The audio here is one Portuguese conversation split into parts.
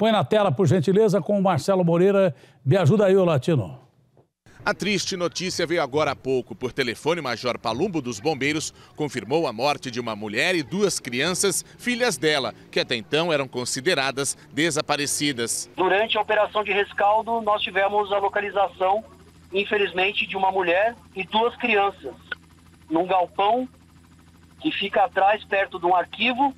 Põe na tela, por gentileza, com o Marcelo Moreira. Me ajuda aí, o Latino. A triste notícia veio agora há pouco. Por telefone, Major Palumbo dos Bombeiros confirmou a morte de uma mulher e duas crianças, filhas dela, que até então eram consideradas desaparecidas. Durante a operação de rescaldo, nós tivemos a localização, infelizmente, de uma mulher e duas crianças num galpão que fica atrás, perto de um arquivo,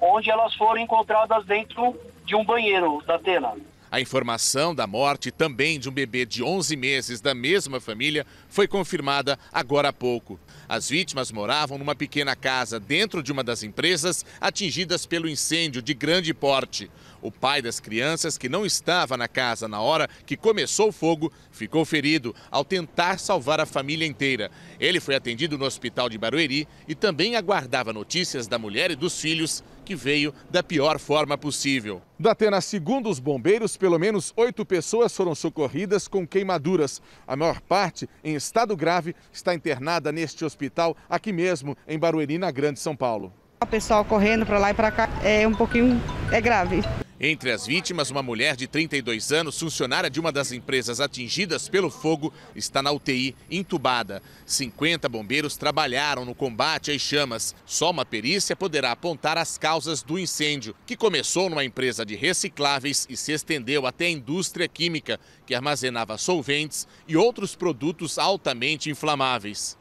onde elas foram encontradas dentro de um banheiro da Atena. A informação da morte também de um bebê de 11 meses da mesma família foi confirmada agora há pouco. As vítimas moravam numa pequena casa dentro de uma das empresas atingidas pelo incêndio de grande porte. O pai das crianças, que não estava na casa na hora que começou o fogo, ficou ferido ao tentar salvar a família inteira. Ele foi atendido no hospital de Barueri e também aguardava notícias da mulher e dos filhos que veio da pior forma possível. Da Atenas, segundo os bombeiros, pelo menos oito pessoas foram socorridas com queimaduras. A maior parte, em estado grave, está internada neste hospital, aqui mesmo, em Barueri, na Grande São Paulo. O pessoal correndo para lá e para cá é um pouquinho é grave. Entre as vítimas, uma mulher de 32 anos, funcionária de uma das empresas atingidas pelo fogo, está na UTI, entubada. 50 bombeiros trabalharam no combate às chamas. Só uma perícia poderá apontar as causas do incêndio, que começou numa empresa de recicláveis e se estendeu até a indústria química, que armazenava solventes e outros produtos altamente inflamáveis.